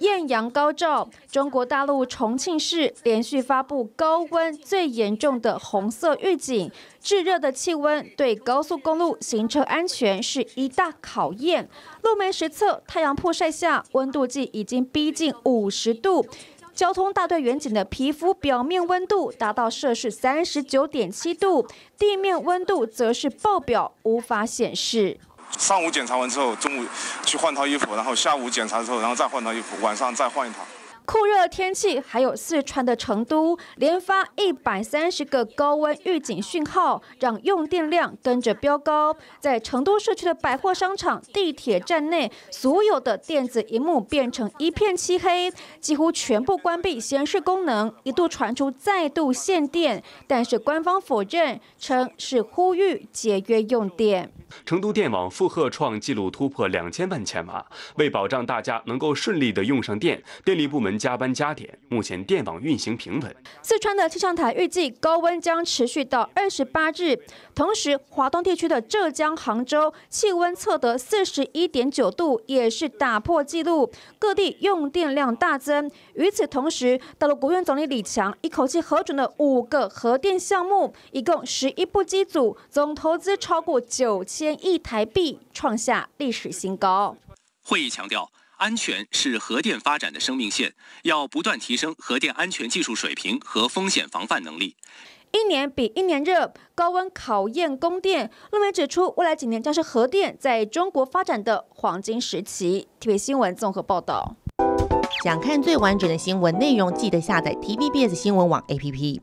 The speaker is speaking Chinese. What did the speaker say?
艳阳高照，中国大陆重庆市连续发布高温最严重的红色预警。炙热的气温对高速公路行车安全是一大考验。路媒实测，太阳曝晒下，温度计已经逼近五十度。交通大队员警的皮肤表面温度达到摄氏三十九点七度，地面温度则是爆表，无法显示。上午检查完之后，中午去换套衣服，然后下午检查之后，然后再换套衣服，晚上再换一套。酷热天气，还有四川的成都连发一百三十个高温预警讯号，让用电量跟着飙高。在成都市区的百货商场、地铁站内，所有的电子荧幕变成一片漆黑，几乎全部关闭显示功能。一度传出再度限电，但是官方否认，称是呼吁节约用电。成都电网负荷创纪录，突破两千万千瓦。为保障大家能够顺利的用上电，电力部门。加班加点，目前电网运行平稳。四川的气象台预计高温将持续到二十八日。同时，华东地区的浙江杭州气温测得四十一点九度，也是打破纪录。各地用电量大增。与此同时，到了国务院总理李强，一口气核准了五个核电项目，一共十一部机组，总投资超过九千亿台币，创下历史新高。会议强调。安全是核电发展的生命线，要不断提升核电安全技术水平和风险防范能力。一年比一年热，高温考验供电。论媒指出，未来几年将是核电在中国发展的黄金时期。T V B 新闻综合报道。想看最完整的新闻内容，记得下载 T V B 新闻网 A P P。